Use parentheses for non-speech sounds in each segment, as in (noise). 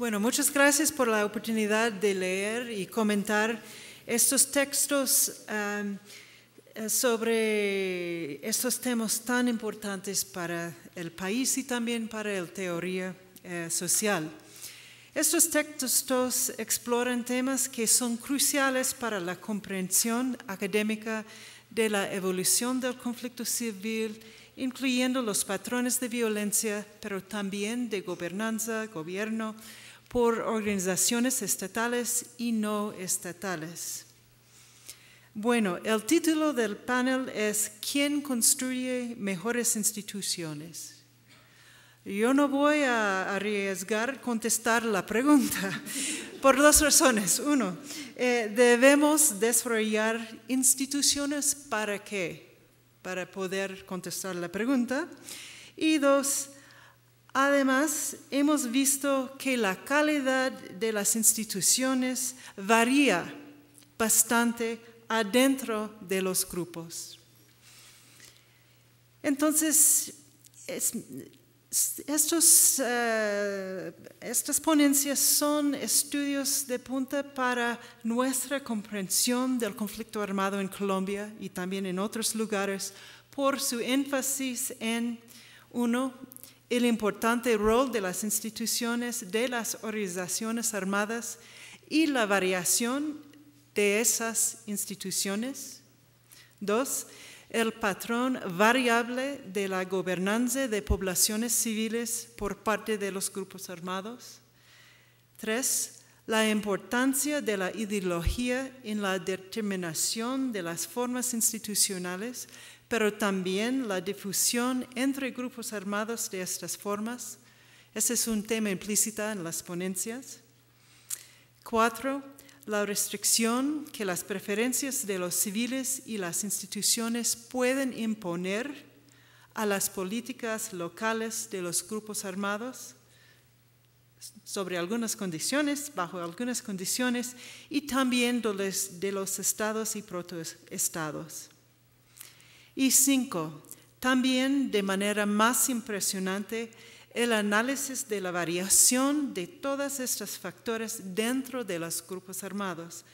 Bueno, muchas gracias por la oportunidad de leer y comentar estos textos um, eh, sobre estos temas tan importantes para el país y también para la teoría eh, social. Estos textos exploran temas que son cruciales para la comprensión académica de la evolución del conflicto civil, incluyendo los patrones de violencia, pero también de gobernanza, gobierno, por organizaciones estatales y no estatales. Bueno, el título del panel es ¿Quién construye mejores instituciones? Yo no voy a arriesgar contestar la pregunta (laughs) por dos razones. Uno, eh, debemos desarrollar instituciones para qué, para poder contestar la pregunta. Y dos, Además, hemos visto que la calidad de las instituciones varía bastante adentro de los grupos. Entonces, estos, eh, estas ponencias son estudios de punta para nuestra comprensión del conflicto armado en Colombia y también en otros lugares por su énfasis en, uno, el importante rol de las instituciones de las organizaciones armadas y la variación de esas instituciones. Dos, el patrón variable de la gobernanza de poblaciones civiles por parte de los grupos armados. Tres, la importancia de la ideología en la determinación de las formas institucionales pero también la difusión entre grupos armados de estas formas. Ese es un tema implícito en las ponencias. Cuatro, la restricción que las preferencias de los civiles y las instituciones pueden imponer a las políticas locales de los grupos armados sobre algunas condiciones, bajo algunas condiciones, y también de los, de los estados y protoestados. Y cinco, también de manera más impresionante, el análisis de la variación de todos estos factores dentro de los grupos armados.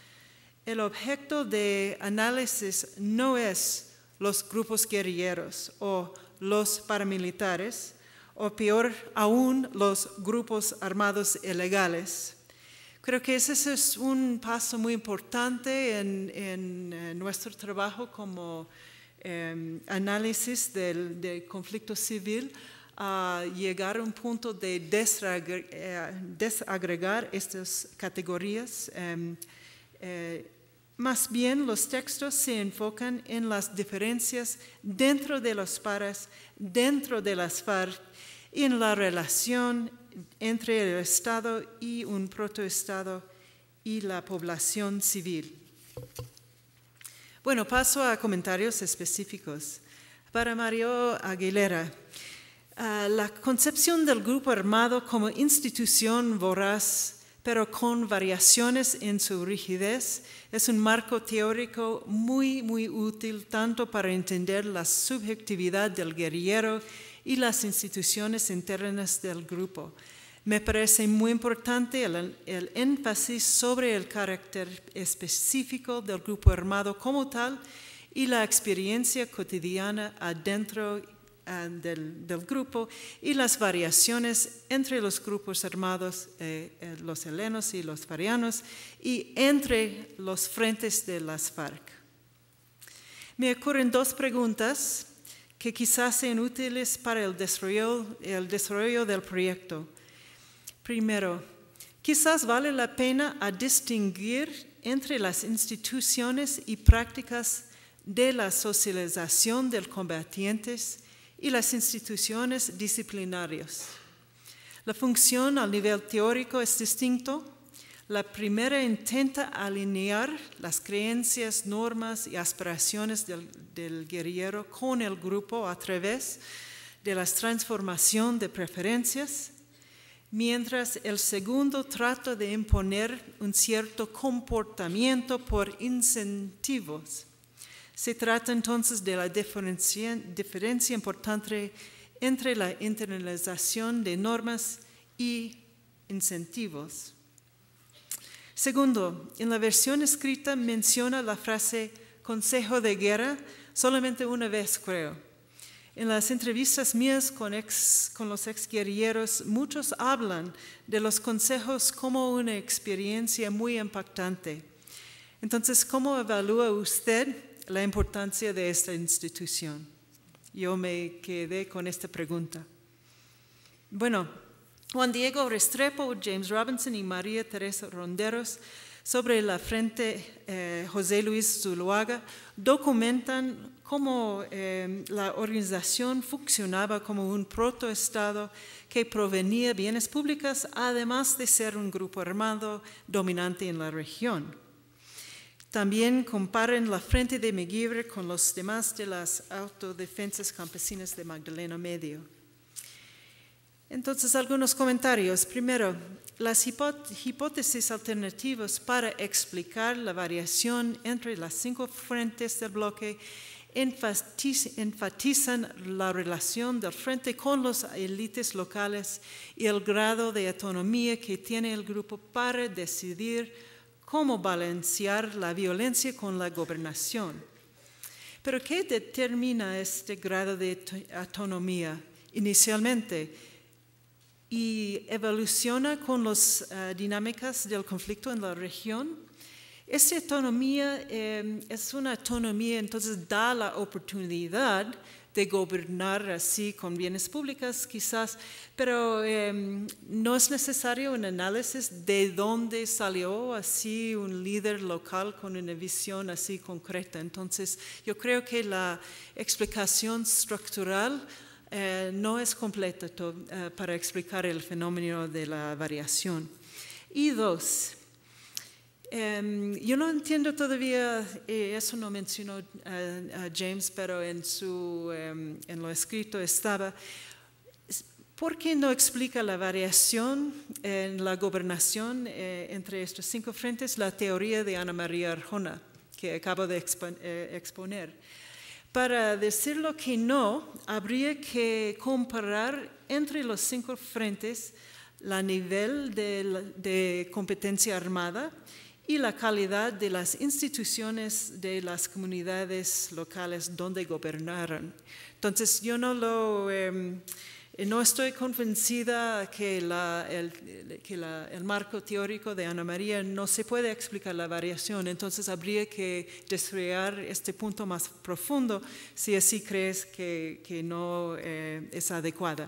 El objeto de análisis no es los grupos guerrilleros o los paramilitares, o peor aún, los grupos armados ilegales. Creo que ese es un paso muy importante en, en eh, nuestro trabajo como Em, análisis del, conflicto civil a llegar a un punto de eh, desagregar estas categorías. Em, eh, más bien los textos se enfocan en las diferencias dentro de los pares, dentro de las FARC, en la relación entre el Estado y un protoestado y la población civil. Bueno, paso a comentarios específicos. Para Mario Aguilera, ah, la concepción del grupo armado como institución voraz, pero con variaciones en su rigidez, es un marco teórico muy, muy útil tanto para entender la subjetividad del guerrillero y las instituciones internas del grupo me parece muy importante el, énfasis sobre el carácter específico del grupo armado como tal y la experiencia cotidiana adentro eh, del, grupo y las variaciones entre los grupos armados, eh, eh, los helenos y los farianos, y entre los frentes de las FARC. Me ocurren dos preguntas que quizás sean útiles para el desarrollo del proyecto. Primero, quizás vale la pena distinguir entre las instituciones y prácticas de la socialización del combatientes y las instituciones disciplinarias. La función a nivel teórico es distinto. La primera intenta alinear las creencias, normas y aspiraciones del, del guerrillero con el grupo a través de la transformación de preferencias mientras el segundo trata de imponer un cierto comportamiento por incentivos. Se trata entonces de la diferencia, importante entre la internalización de normas y incentivos. Segundo, en la versión escrita menciona la frase consejo de guerra solamente una vez, creo. En las entrevistas mías con, ex, con los ex muchos hablan de los consejos como una experiencia muy impactante. Entonces, ¿cómo evalúa usted la importancia de esta institución? Yo me quedé con esta pregunta. Bueno, Juan Diego Restrepo, James Robinson y María Teresa Ronderos sobre la frente eh, José Luis Zuluaga documentan cómo em, la organización funcionaba como un protoestado que provenía bienes públicas, además de ser un grupo armado dominante en la región. También comparen la frente de Meguibre con los demás de las autodefensas campesinas de Magdalena Medio. Entonces, algunos comentarios. Primero, las hipótesis alternativas para explicar la variación entre las cinco frentes del bloque enfatizan la relación del frente con las élites locales y el grado de autonomía que tiene el grupo para decidir cómo balancear la violencia con la gobernación. Pero ¿qué determina este grado de autonomía inicialmente? ¿Y evoluciona con las eh, dinámicas del conflicto en la región? Esa autonomía em, es una autonomía, entonces da la oportunidad de gobernar así con bienes públicos quizás, pero em, no es necesario un análisis de dónde salió así un líder local con una visión así concreta. Entonces yo creo que la explicación estructural eh, no es completa eh, para explicar el fenómeno de la variación. Y dos, Em, yo no entiendo todavía, eh, eso no mencionó eh, a James, pero en, su, em, en lo escrito estaba, ¿por qué no explica la variación en la gobernación eh, entre estos cinco frentes la teoría de Ana María Arjona, que acabo de exponer? Para decirlo que no, habría que comparar entre los cinco frentes la nivel de competencia armada, y la calidad de las instituciones de las comunidades locales donde gobernaron. Entonces, yo no lo... Em, eh, no estoy convencida que, el, que el, marco teórico de Ana María no se puede explicar la variación, entonces habría que desarrollar este punto más profundo si así crees que, no eh, es adecuada.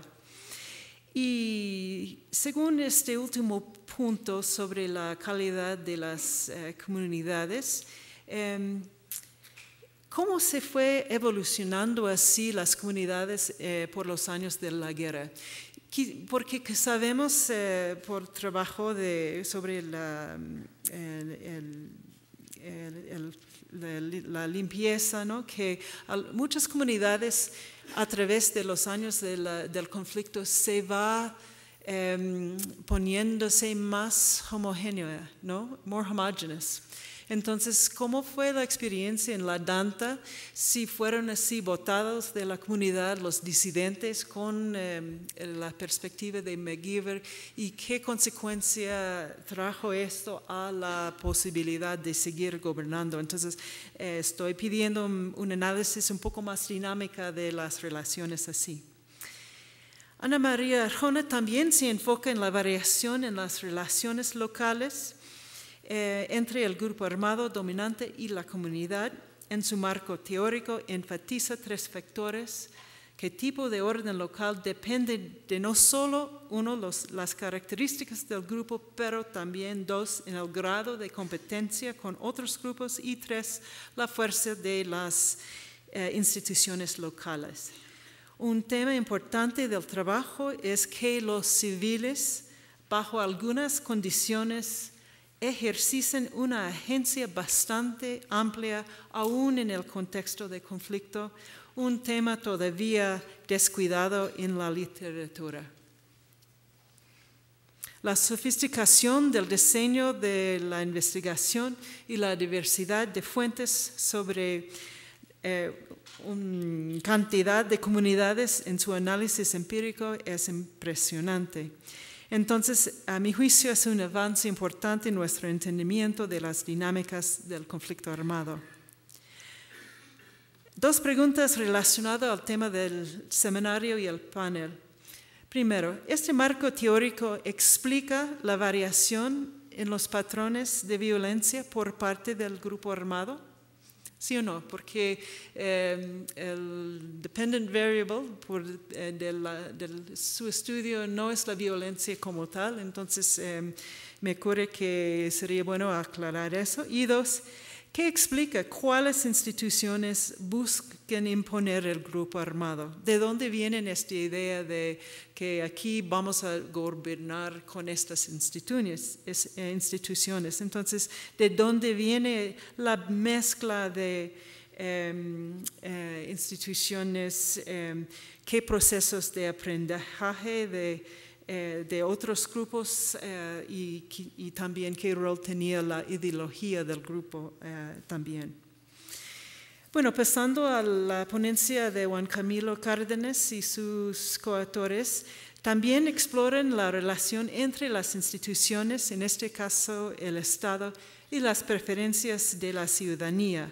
Y según este último punto sobre la calidad de las eh, comunidades, em, ¿Cómo se fue evolucionando así las comunidades eh, por los años de la guerra? Porque sabemos eh, por trabajo de, sobre la, em, la, limpieza que muchas comunidades a través de los años del conflicto se va em, poniéndose más homogénea, ¿no? More homogeneous. Entonces, ¿cómo fue la experiencia en la Danta si fueron así votados de la comunidad los disidentes con eh, la perspectiva de McGiver y qué consecuencia trajo esto a la posibilidad de seguir gobernando? Entonces, eh, estoy pidiendo un, análisis un poco más dinámica de las relaciones así. Ana María Arjona también se enfoca en la variación en las relaciones locales eh, entre el grupo armado dominante y la comunidad. En su marco teórico enfatiza tres factores ¿Qué tipo de orden local depende de no solo, uno, las características del grupo, pero también dos, en el grado de competencia con otros grupos y tres, la fuerza de las eh, instituciones locales. Un tema importante del trabajo es que los civiles, bajo algunas condiciones, ejercicen una agencia bastante amplia aún en el contexto de conflicto, un tema todavía descuidado en la literatura. La sofisticación del diseño de la investigación y la diversidad de fuentes sobre eh, una cantidad de comunidades en su análisis empírico es impresionante. Entonces, a mi juicio, es un avance importante en nuestro entendimiento de las dinámicas del conflicto armado. Dos preguntas relacionadas al tema del seminario y el panel. Primero, ¿este marco teórico explica la variación en los patrones de violencia por parte del grupo armado? ¿Sí o no? Porque em, el dependent variable por, eh, de, su estudio no es la violencia como tal, entonces em, me ocurre que sería bueno aclarar eso. Y dos, ¿Qué explica cuáles instituciones buscan imponer el grupo armado, de dónde viene esta idea de que aquí vamos a gobernar con estas instituciones. Eh, Entonces, de dónde viene la mezcla de em, eh, instituciones, em, qué procesos de aprendizaje, de eh, de otros grupos eh, y, y, también qué rol tenía la ideología del grupo eh, también. Bueno, pasando a la ponencia de Juan Camilo Cárdenas y sus coautores, también exploran la relación entre las instituciones, en este caso el Estado, y las preferencias de la ciudadanía.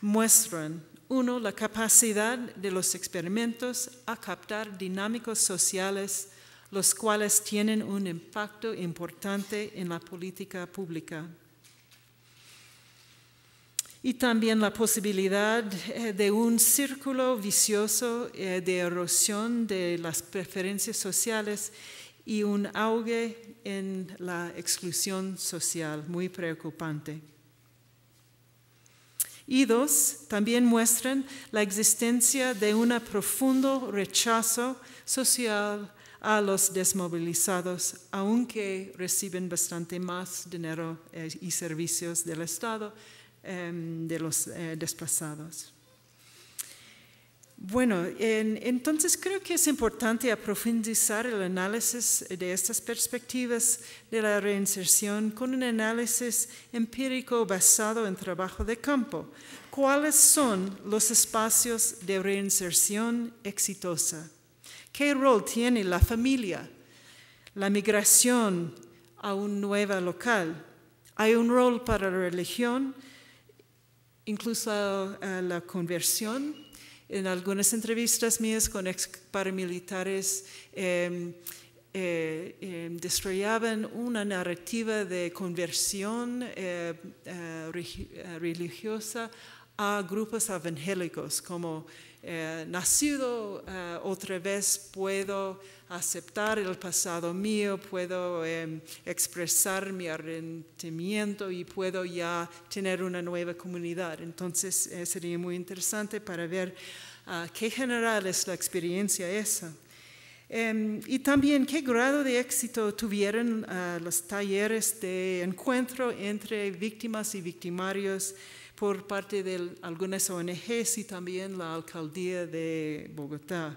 Muestran, uno, la capacidad de los experimentos a captar dinámicos sociales los cuales tienen un impacto importante en la política pública. Y también la posibilidad eh, de un círculo vicioso eh, de erosión de las preferencias sociales y un auge en la exclusión social, muy preocupante. Y dos, también muestran la existencia de un profundo rechazo social a los desmovilizados, aunque reciben bastante más dinero eh, y servicios del Estado em, de los eh, desplazados. Bueno, entonces creo que es importante profundizar el análisis de estas perspectivas de la reinserción con un análisis empírico basado en trabajo de campo. ¿Cuáles son los espacios de reinserción exitosa? ¿Qué rol tiene la familia? La migración a un nuevo local. Hay un rol para la religión, incluso eh, la conversión. En algunas entrevistas mías con ex paramilitares em, eh, em, una narrativa de conversión eh, eh, religiosa a grupos evangélicos como eh, nacido eh, otra vez, puedo aceptar el pasado mío, puedo em, expresar mi arrepentimiento y puedo ya tener una nueva comunidad. Entonces eh, sería muy interesante para ver ah, qué general es la experiencia esa. Em, y también qué grado de éxito tuvieron ah, los talleres de encuentro entre víctimas y victimarios por parte de algunas ONGs y también la alcaldía de Bogotá.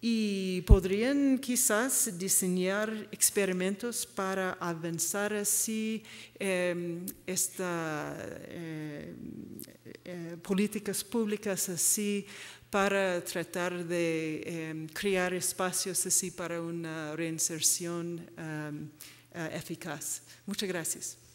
Y podrían quizás diseñar experimentos para avanzar así em, estas eh, eh, políticas públicas así para tratar de em, crear espacios así para una reinserción em, eh, eficaz. Muchas gracias.